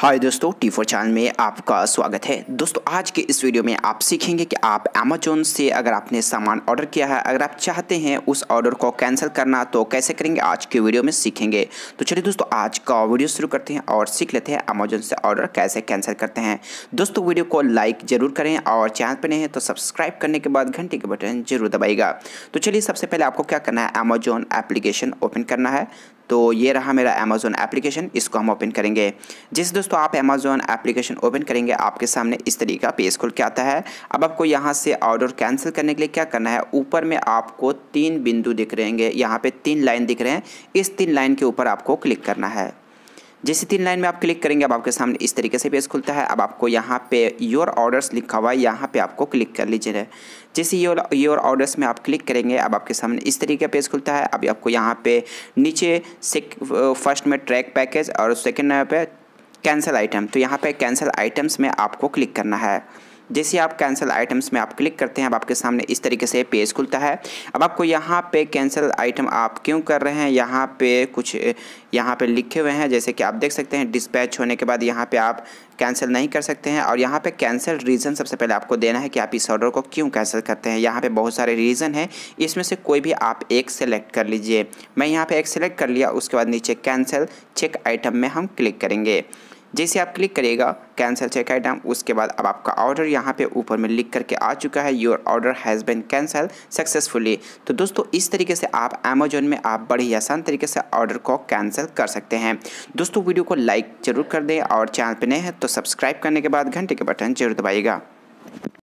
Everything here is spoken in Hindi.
हाय दोस्तों टी फोर चैनल में आपका स्वागत है दोस्तों आज के इस वीडियो में आप सीखेंगे कि आप अमेजोन से अगर आपने सामान ऑर्डर किया है अगर आप चाहते हैं उस ऑर्डर को कैंसिल करना तो कैसे करेंगे आज के वीडियो में सीखेंगे तो चलिए दोस्तों आज का वीडियो शुरू करते हैं और सीख लेते हैं अमेजोन से ऑर्डर कैसे कैंसिल करते हैं दोस्तों वीडियो को लाइक ज़रूर करें और चैनल पर नहीं है तो सब्सक्राइब करने के बाद घंटे के बटन जरूर दबाएगा तो चलिए सबसे पहले आपको क्या करना है अमेजोन एप्लीकेशन ओपन करना है तो ये रहा मेरा अमेजोन एप्लीकेशन इसको हम ओपन करेंगे जिस दोस्तों दोस्तों आप अमेजोन एप्लीकेशन ओपन करेंगे आपके सामने इस तरीके का पेज खुल के आता है अब आपको यहाँ से ऑर्डर कैंसिल करने के लिए क्या करना है ऊपर में आपको तीन बिंदु दिख रहेंगे यहाँ पे तीन लाइन दिख रहे हैं इस तीन लाइन के ऊपर आपको क्लिक करना है जैसे तीन लाइन में आप क्लिक करेंगे अब आपके सामने इस तरीके से पेज खुलता है अब आपको यहाँ पे योर ऑर्डर्स लिखा हुआ है यहाँ पे आपको क्लिक कर लीजिए जैसे योर योर ऑर्डर्स में आप क्लिक करेंगे अब आपके सामने इस तरीके का पेज खुलता है अभी आपको यहाँ पे नीचे फर्स्ट में ट्रैक पैकेज और सेकेंड पे कैंसिल आइटम तो यहाँ पे कैंसिल आइटम्स में आपको क्लिक करना है जैसे आप कैंसिल आइटम्स में आप क्लिक करते हैं अब आपके सामने इस तरीके से पेज खुलता है अब आपको यहाँ पे कैंसिल आइटम आप क्यों कर रहे हैं यहाँ पे कुछ यहाँ पे लिखे हुए हैं जैसे कि आप देख सकते हैं डिस्पैच होने के बाद यहाँ पे आप कैंसिल नहीं कर सकते हैं और यहाँ पे कैंसिल रीज़न सबसे पहले आपको देना है कि आप इस ऑर्डर को क्यों कैंसिल करते हैं यहाँ पे बहुत सारे रीज़न हैं इसमें से कोई भी आप एक सेलेक्ट कर लीजिए मैं यहाँ पे एक सेलेक्ट कर लिया उसके बाद नीचे कैंसिल चेक आइटम में हम क्लिक करेंगे जैसे आप क्लिक करिएगा कैंसिल चेक आइटम उसके बाद अब आपका ऑर्डर यहाँ पे ऊपर में लिख करके आ चुका है your order has been cancel successfully तो दोस्तों इस तरीके से आप अमेजोन में आप बड़े ही आसान तरीके से ऑर्डर को कैंसिल कर सकते हैं दोस्तों वीडियो को लाइक ज़रूर कर दें और चैनल पर नए हैं तो सब्सक्राइब करने के बाद घंटे के बटन जरूर दबाइएगा